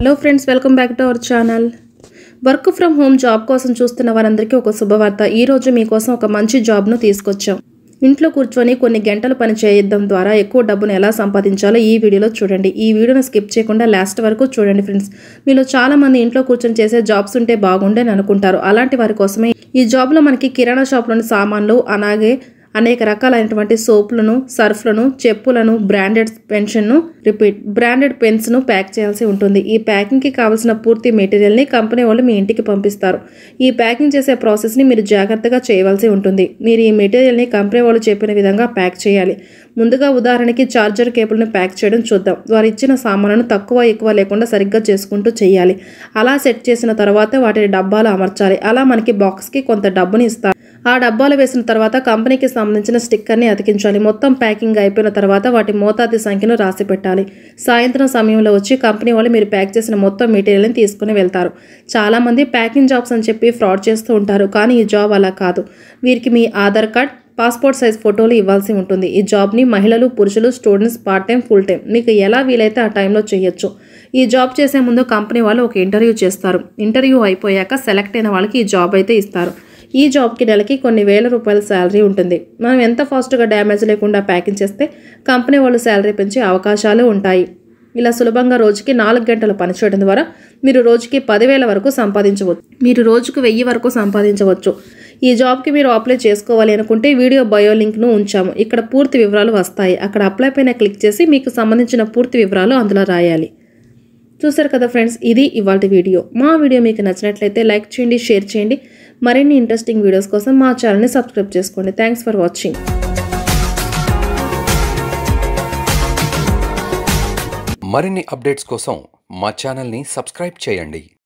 hello friends welcome back to our channel work from home job కోసం చూస్తున్న వారందరికీ ఒక శుభవార్త ఈరోజు మీకోసం ఒక మంచి జాబ్ను తీసుకొచ్చాం ఇంట్లో కూర్చొని కొన్ని గంటలు పని చేయడం ద్వారా ఎక్కువ డబ్బును ఎలా సంపాదించాలో ఈ వీడియోలో చూడండి ఈ వీడియోను స్కిప్ చేయకుండా లాస్ట్ వరకు చూడండి ఫ్రెండ్స్ మీలో చాలామంది ఇంట్లో కూర్చొని చేసే జాబ్స్ ఉంటే బాగుండే అనుకుంటారు అలాంటి వారి కోసమే ఈ జాబ్లో మనకి కిరాణా షాప్లోని సామాన్లు అలాగే అనేక రకాలైనటువంటి సోప్లను సర్ఫ్లను చెప్పులను బ్రాండెడ్ పెన్షన్ను రిపీట్ బ్రాండెడ్ పెన్స్ను ప్యాక్ చేయాల్సి ఉంటుంది ఈ ప్యాకింగ్కి కావాల్సిన పూర్తి మెటీరియల్ని కంపెనీ వాళ్ళు మీ ఇంటికి పంపిస్తారు ఈ ప్యాకింగ్ చేసే ప్రాసెస్ని మీరు జాగ్రత్తగా చేయవలసి ఉంటుంది మీరు ఈ మెటీరియల్ని కంపెనీ వాళ్ళు చెప్పిన విధంగా ప్యాక్ చేయాలి ముందుగా ఉదాహరణకి చార్జర్ కేబుల్ని ప్యాక్ చేయడం చూద్దాం వారు ఇచ్చిన సామాన్లను తక్కువ ఎక్కువ లేకుండా సరిగ్గా చేసుకుంటూ చేయాలి అలా సెట్ చేసిన తర్వాత వాటిని డబ్బాలు అమర్చాలి అలా మనకి బాక్స్కి కొంత డబ్బుని ఇస్తారు ఆ డబ్బాలు వేసిన తర్వాత కంపెనీకి సంబంధించిన స్టిక్కర్ని అతికించాలి మొత్తం ప్యాకింగ్ అయిపోయిన తర్వాత వాటి మోతాది సంఖ్యను రాసి పెట్టాలి సాయంత్రం సమయంలో వచ్చి కంపెనీ వాళ్ళు మీరు ప్యాక్ చేసిన మొత్తం మెటీరియల్ని తీసుకుని వెళ్తారు చాలామంది ప్యాకింగ్ జాబ్స్ అని చెప్పి ఫ్రాడ్ చేస్తూ ఉంటారు కానీ ఈ జాబ్ అలా కాదు వీరికి మీ ఆధార్ కార్డ్ పాస్పోర్ట్ సైజ్ ఫోటోలు ఇవ్వాల్సి ఉంటుంది ఈ జాబ్ని మహిళలు పురుషులు students part time full time మీకు ఎలా వీలైతే ఆ టైంలో చేయొచ్చు ఈ జాబ్ చేసే ముందు కంపెనీ వాళ్ళు ఒక ఇంటర్వ్యూ చేస్తారు ఇంటర్వ్యూ అయిపోయాక సెలెక్ట్ అయిన వాళ్ళకి ఈ జాబ్ అయితే ఇస్తారు ఈ జాబ్కి నెలకి కొన్ని వేల రూపాయల శాలరీ ఉంటుంది మనం ఎంత ఫాస్ట్గా డ్యామేజ్ లేకుండా ప్యాకింగ్ చేస్తే కంపెనీ వాళ్ళు శాలరీ పెంచే అవకాశాలు ఉంటాయి ఇలా సులభంగా రోజుకి నాలుగు గంటలు పనిచేయడం ద్వారా మీరు రోజుకి పదివేల వరకు సంపాదించవచ్చు మీరు రోజుకు వెయ్యి వరకు సంపాదించవచ్చు ఈ జాబ్కి మీరు అప్లై చేసుకోవాలి అనుకుంటే వీడియో బయో లింక్ను ఉంచాము ఇక్కడ పూర్తి వివరాలు వస్తాయి అక్కడ అప్లై పైన క్లిక్ చేసి మీకు సంబంధించిన పూర్తి వివరాలు అందులో రాయాలి చూసారు కదా ఫ్రెండ్స్ ఇది ఇవాళ వీడియో మా వీడియో మీకు నచ్చినట్లయితే లైక్ చేయండి షేర్ చేయండి మరిన్ని ఇంట్రెస్టింగ్ వీడియోస్ కోసం మా ఛానల్ని సబ్స్క్రైబ్ చేసుకోండి థ్యాంక్స్ ఫర్ వాచింగ్ మరిన్ని అప్డేట్స్ కోసం మా ఛానల్ని సబ్స్క్రైబ్ చేయండి